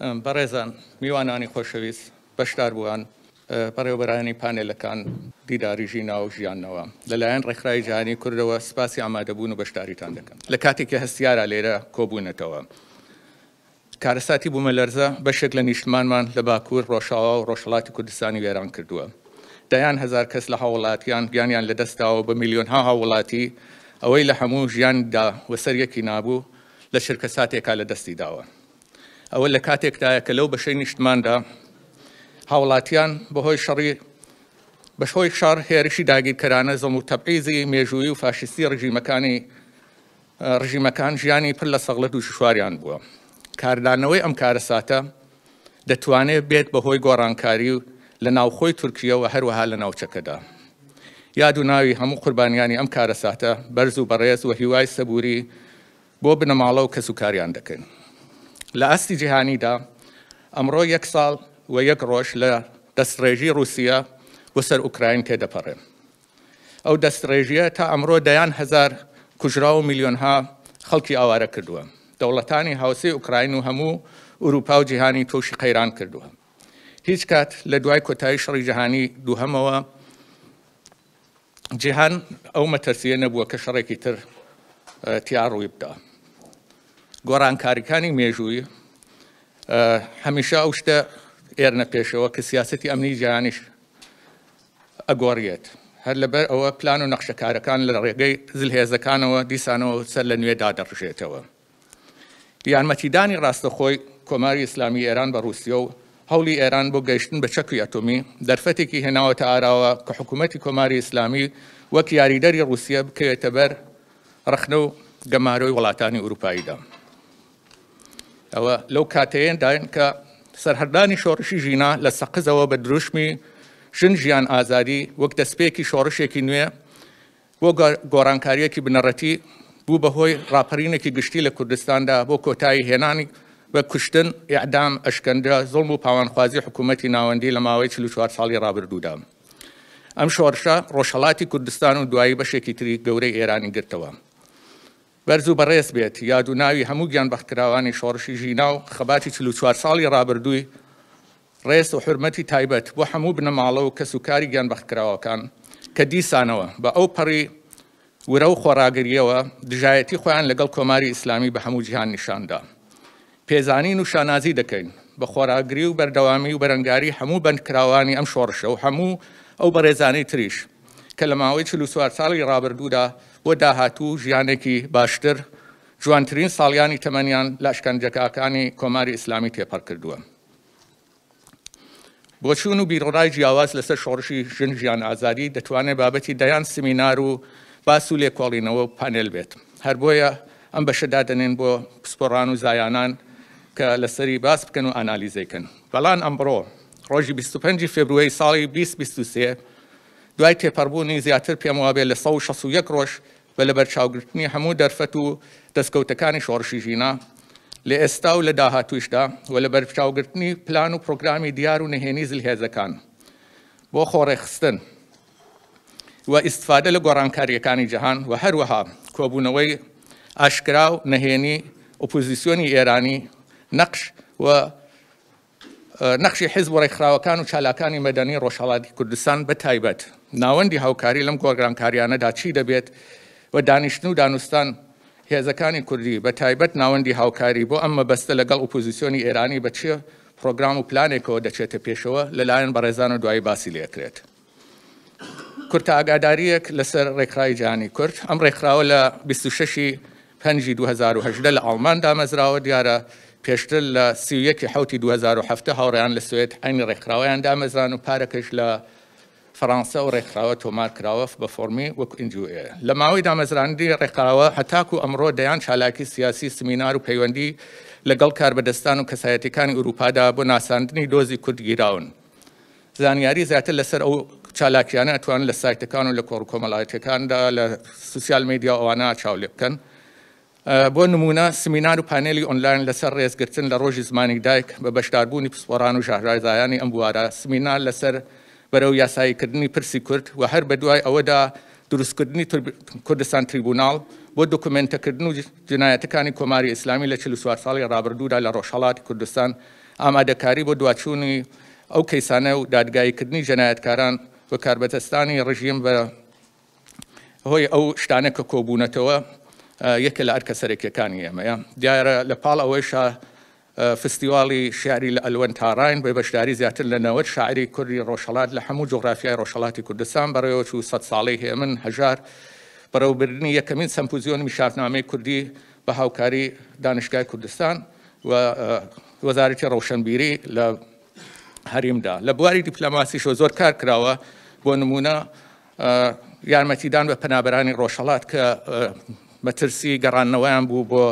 بەڕێزان میوانانی خۆشەویست بەشدار بووان بەڕێوبەرانی پانێلەکان دیداریژی ناو ژیانەوە لەلایەن ڕێکخرای جیهانی کوردەوە سپاسی ئامادەبوون و بەشداریتان دەکەن لە کاتێکی هەستیارە لێرە کۆبوونەتەوە. کارەساتی بوومە لەرزە بەشێک لە نیشتمانمان لە باکوور ڕۆژاوا و ڕۆژهڵاتی کوردستانی وێران کردووە. دایان هزار کەس لە هاوڵاتیان گیانیان لە دەستاوە بە میلیۆن ها هاوڵاتی ئەوەی لە هەموو ژیاندا وەسەرەکی نابوو لە شرکە ساتێکا لە دەستی داوە. ئەوە لە کاتێکدایە کە لەو بەشەی نیشتماندا هاوڵاتیان بەهۆی شەڕی بەشهۆی شار هێرشی داگیرکەرانە زەم و تەبعیزی مێژووی و فاشیستی ڕژیمەکانی ڕژیمەکان ژیانی پر لە سەغلت و شوشواریان بووە. کاردانەوەی ئەم کارەساتە دەتوانێت بێت بەهۆی گۆڕانکاری و لە ناوخۆی تورکیەوە هەروەها لە ناوچەکەدا. یاد و ناوی هەموو قوربانیانی ئەم کارەساتە بەرز و بەڕێز و هیوای سەبووری بۆ بنەماڵە و کەسوکاریان دەکەن. لە ئەستی جیهانیدا ئەمڕۆ یەک ساڵ و یەک ڕۆژ لە دەستڕێژی رووسیا وەسەر ئوکراین تێدەپەڕێ. ئەو دەستڕێژیە تا ئەمڕۆ دەیان هزار کوژرا و میلیۆنها خەڵکی ئاوارە کردووە. دەوڵەتانی هاوسی ئوکراین و هەموو ئوروپا و جیهانی تۆشی قەیران کردووە. هیچ کات لە دوای کۆتایی شڕی جیهانی دووهمەوە جیهان ئەو مەتەرسیە نەبووە کە شەڕێکی تر تیاڕووی بدە. گۆڕانکاریەکانی مێژووی هەمیشە ئەو شتە ئێرنە پێشەوە کە سیاستی ئەمنی جیانیش ئەگۆڕیێت هەر لەبەر ئەوە پلان و نەخشەکارەکان لە ڕێگەی زلهێزەکانەوە دیسانەوە سەر لە نوێ دادەڕژێتەوە یارمەتیدانی ڕاستەخۆی کۆماری ئسلامی ئێران بە رووسیە و هەولی ئێران بۆ گەیشتن بە چەکی ئەتۆمی دەرفەتێکی هێناوەتە ئاراوە کە حکوومەتتی کۆماری ئسلامی وەک یاریدەری رووسیا بکەوێتە بەر ڕخنە و گەمارۆی وڵاتانی ئوروپاییدا. ئەوە لەو کاتەیەداەن کە سەرهردانی شۆڕشی ژینا لە سەقزەوە بە دروشمی ژن ژیان ئازاری وەک دەستپێکی شۆڕشێکی نوێ بۆ گۆرانکاریەکی بنەڕەتی بوو بەهۆی راپەرینێکی گشتی لە کوردستاندا بۆ کۆتایی هێنانی بە کوشتن یعدام ئەشکەندرا زڵم و پاوانخوازی حکوومەتتی ناوەندی لە ماوەی 4 ساڵی رابرردوودا. ئەم شۆرشە ڕۆژهڵاتی کوردستان و دوایی بەشێکی تری گەورەی ئێرانی گرتەوە. بەرز و بەڕێز بێت یاد و ناوی هەموو گیان بەختکراوانی شۆڕشی ژینا و خەباتی 44 ساڵی رابرردووی ڕێز و حرمەتی تایبەت بۆ هەموو بنەماڵە و کەسوکاری گیان بەختکراوەکان کە دیسانەوە بە ئەو پەڕی ورە و خۆراگریەوە دژایەتی خۆیان لەگەڵ کۆماری ئیسلامی بە هەموو جیهان نیشاندا. پێزانین و شانازی دەکەین بە خۆراگری و بەردەوامی و بەرەنگاری هەموو بەندکراوانی ئەم شۆڕشە و هەموو ئەو بەڕێزانەی تریش کە لە ماوەی چلووار ساڵی رابرردوودا بۆ داهاتوو ژیانێکی باشتر جوانترین ساڵیانی تەمەنیان لاشکەنجەکەکانی کۆماری ئیسلامی تێپەر کردووە. بۆچون و بیرڕای جیاواز لەسەر شۆڕشی ژن ژیان ئازاری دەتوانێت بابەتی دەیان سمینار و باس و لێکۆڵینەوە و پانل بێت. هەر بۆیە ئەم بەشەدا دەنێن بۆ پسپۆڕان و زایانان کە لەسەری باس بکەن و ئانالیزەکەن. بەڵان ئەمڕۆ ڕۆژی 25 فبروەی ساڵی 2023 دوای تێپەربوونی زیاتر پێم وابێ لە 16 ڕۆژ بە لەبەر چاوگرتنی هەموو دەرفەت و دەستکەوتەکانی شۆڕشیژینا لە ئێستا و لە داهاتویشدا و لە بەر چاوگرتنی پلان و پرۆگرامی دیار و نهێنی زلهێزەکان بۆ خۆڕێخستن و ئیسفادە لە گۆڕانکاریەکانی جەهان و هەروەها کۆبوونەوەی ئاشکرا و نهێنی ئۆپۆزیسیۆنی ئێرانی نەقش و نەخشی حیز بۆ ڕێکخراوەکان و چالاکانی مەدەنی ڕۆژهڵاتی کوردستان بە تایبەت ناوەندی هاوکاری لەم گۆگرانکاریانەدا چی دەبێت و دانیشتن و دانوستان هێزەکانی کوردی بە تایبەت ناوەندی هاوکاری بۆ ئەممە بەستە لەگەڵ ئوپۆزیسیۆنی ئێرانی بەچێ پرۆگرام و پلانێکەوە دەچێتە پێشەوە لەلایەن بەڕێزان و دوای باسی لێکرێت. کورتە ئاگاداریەک لەسەر ڕێکخرای جیانی کورد ئەم ڕێکخراوە لە 26 2010 لە ئالماندا مەزراوە دیارە پێشتر لە سیەکی حوتی 2007 هاوڕیان لە سوێت ئەینی ڕێکخراوەیان دامەزران و پارەکەش لە فەرانسا و ڕێکخراوە تۆمار کراوە بە فۆمی وەک ئنجوێ لە ماوەی دامەزراندی ڕێکخراوە هەتاکو ئەمڕۆ دەیان چالاکی سیاسی سمینار و پەیوەندی لەگەڵ کاربەدەستان و کەسایەتەکانی ئوروپادا بۆ ناساندنی دۆزی کوردگیراون زانیاری زیاتر لەسەر ئەو چالاکیانە ئەتوان لە سایتەکان و لە کۆڕکۆمەڵایەتەکاندا لە سوسیال میدیا ئەوانە چاولێ بکەن بۆ نمونە سمینار و پانێلی ئۆنلاین لەسەر ڕێزگرتن لە ڕۆژی زمانی دایک بە بەشداربوونی پسپۆران و ژاهرازایانی ئەم بوارە سمینار لەسەر بەرەو یاساییکردنی پرسی کورد و هەر بە دوای ئەوەدا دروستکردنی کوردستان تریبوناڵ بۆ دکومنتەکردن و جنایەتەکانی کۆماری ئیسلامی لە 44 ساڵی ڕابردوودا لە ڕۆژهڵاتی کوردستان ئامادەکاری بۆ دواچوونی ئەو کەیسانە و دادگایکردنی جەنایەتکاران بە کاربەتستانی ڕژیم بە هۆی ئەو شتانە کە کۆبوونەتەوە یەکە لە ئەرکە سەرێکەکانی ئێمەیە دیارە لە پاڵ ئەوەی شە فستیواڵی شیاری لە ئەلوەن تاڕین بە بەشداری زیاتر لە نەوەت شاعری کوردی ڕۆژەڵات لە هەموو جغرافیای ڕۆژەڵاتی کوردستان بەڕێوە و سە ساڵی هەیە من هەژار بەرەوبرنی یەکەمین سمپوزیۆنمی شارنامەی کوردی بە هاوکاری دانشگای کوردستان و وەزارەتی ڕەوشنبیری لە هەریمدا لە بواری دیپلەماسیشۆ زۆر کار کراوە بۆ نمونە یارمەتیدان بە پەنابرانی ڕۆژەڵات کە مەترسی گەڕانەوەیان بوو بۆ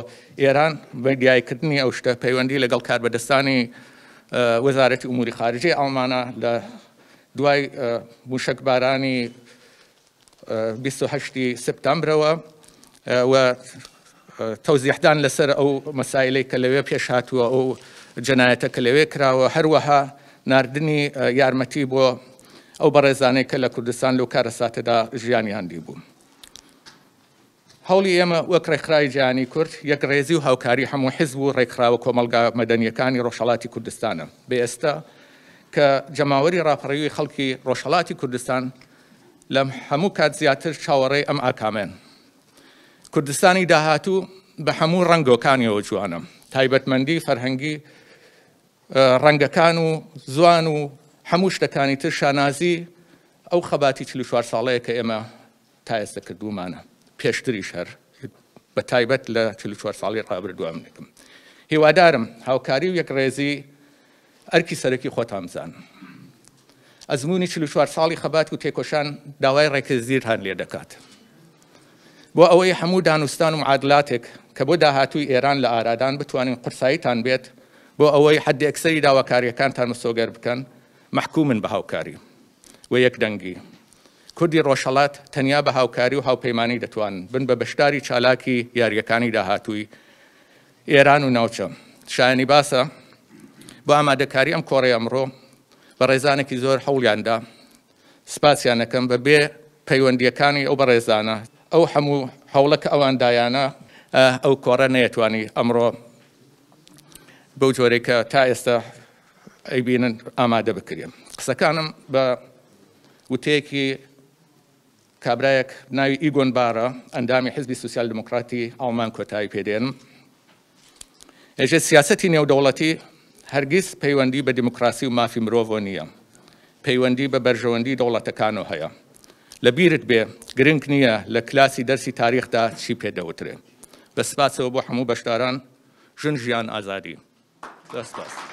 ئێران بەدیایکردنی ئەو شتە پەیوەندی لەگەڵ کاربەدەستانی وەزارەتی ئوموری خارجی ئەڵمانە لە دوای موشک بارانی 28 سپتامبرەوە و تەوزیحدان لەسەر ئەو مەسایلەی کە لەوێ پێش هاتووە ئەو جەنایەتە کە لەوێ کراوە هەروەها نردنی یارمەتی بۆ ئەو بەڕێزانەی کە لە کوردستان لەو کارە ساتەدا ژیانیاندی بوو. هەوڵی ئێمە وەک ڕێکخرای جیانی کورد یەک ڕێزی و هاوکاری هەموو حیزب و ڕێکخراوە کۆمەلگا مەدەنیەکانی ڕۆژهڵاتی کوردستانە بێ ئێستا کە جەماوەری راپەڕەوی خەڵکی ڕۆژهڵاتی کوردستان لەم هەموو کات زیاتر چاوەڕێی ئەم ئاکامێن. کوردستانی داهاتوو بە هەموو ڕەنگۆکانیەوە جوانە تایبەتمەندی فەرهەنگی ڕەنگەکان و زوان و هەموو شتەکانی تر شانازی ئەو خەباتی 4 ساڵەیە کە ئێمە تا ئێستا کردومانە. پێشتری شەر بە تایبەت لە 4 ساڵی ڕابردوام نکم. هیوادارم هاوکاری و یەک ڕێزی ئەرکی سەرەکی خۆتامزان. ئەزمموی 4 ساڵی خەبات و تێکۆشان داوای ڕێکزیر هەن لێ دەکات. بۆ ئەوەی هەموو دانوستان و عادلاتێک کە بۆ داهاتووی ئێران لە ئارادان بتوانین قرساییتان بێت بۆ ئەوەی حدی ئەکسری داواکاریەکانتان سۆگەر بکەن محکومن بە هاوکاری و یەک دەنگی. کوردی ڕۆژەڵات تەنیا بە هاوکاری و هاوپەیمانی دەتوان بن بە بەشداری چالاکی یاریەکانی داهاتووی ئێران و ناوچە شایانی باسە بۆ ئامادەکاری ئەم کۆڕی ئەمڕۆ بە ڕێزانێکی زۆر هەوڵیاندا سپاسیانەکەم بە بێ پەیوەندیەکانی ئەو بە ڕێزانە ئەو هەموو هەوڵەکە ئەواندایانە ئەو کۆڕە نەیەتوانی ئەمڕۆ بەو جۆرێکە تا ئێستا ئەیبینن ئامادە بکرێن قسەکانم بە وتەیەکی کابراایەک ناوی ئیگۆن بارە ئەندامی حزبی سوسیال دموکراتی ئاڵمان کۆتایی پێدێن. ئێژێ سیاستی نێودەوڵەتی هەرگیز پەیوەندی بە دیموکراسی و مافی مرۆڤۆ نییە. پەیوەندی بە بەرژەوەندی دەوڵەتەکانەوە هەیە. لە بیرت بێ گرنگ نییە لە کلاسی دەرسی تاریخدا چی پێدەوترێ. بە سپاسەوە بۆ هەموو بەشداران ژن ژیان ئازادی. دەست باست.